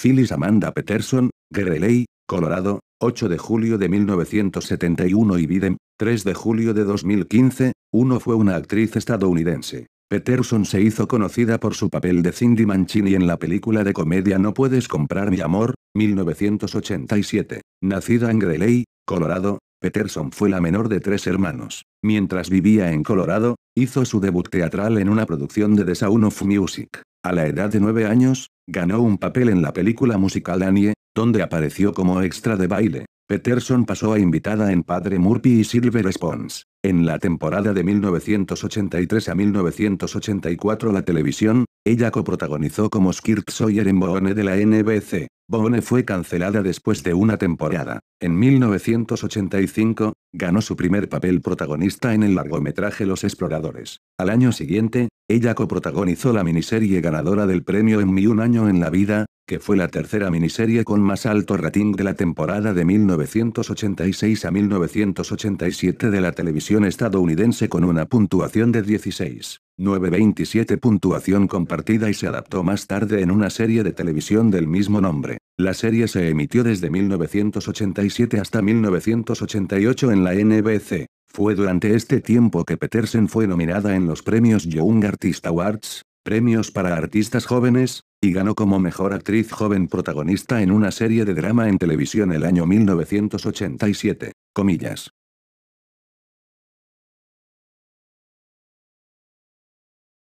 Phyllis Amanda Peterson, Greeley, Colorado, 8 de julio de 1971 y Bidem, 3 de julio de 2015, uno fue una actriz estadounidense. Peterson se hizo conocida por su papel de Cindy Mancini en la película de comedia No puedes comprar mi amor, 1987. Nacida en Greley, Colorado, Peterson fue la menor de tres hermanos. Mientras vivía en Colorado, hizo su debut teatral en una producción de The Sound of Music. A la edad de nueve años, ganó un papel en la película musical Annie, donde apareció como extra de baile. Peterson pasó a invitada en Padre Murphy y Silver Spoons. En la temporada de 1983 a 1984 la televisión, ella coprotagonizó como Skirt Sawyer en Boone de la NBC. Boone fue cancelada después de una temporada. En 1985, ganó su primer papel protagonista en el largometraje Los Exploradores. Al año siguiente, ella coprotagonizó la miniserie ganadora del premio en Mi Un año en la vida, que fue la tercera miniserie con más alto rating de la temporada de 1986 a 1987 de la televisión estadounidense con una puntuación de 16.927 puntuación compartida y se adaptó más tarde en una serie de televisión del mismo nombre. La serie se emitió desde 1987 hasta 1988 en la NBC. Fue durante este tiempo que Petersen fue nominada en los premios Young Artist Awards, premios para artistas jóvenes, y ganó como mejor actriz joven protagonista en una serie de drama en televisión el año 1987. Comillas.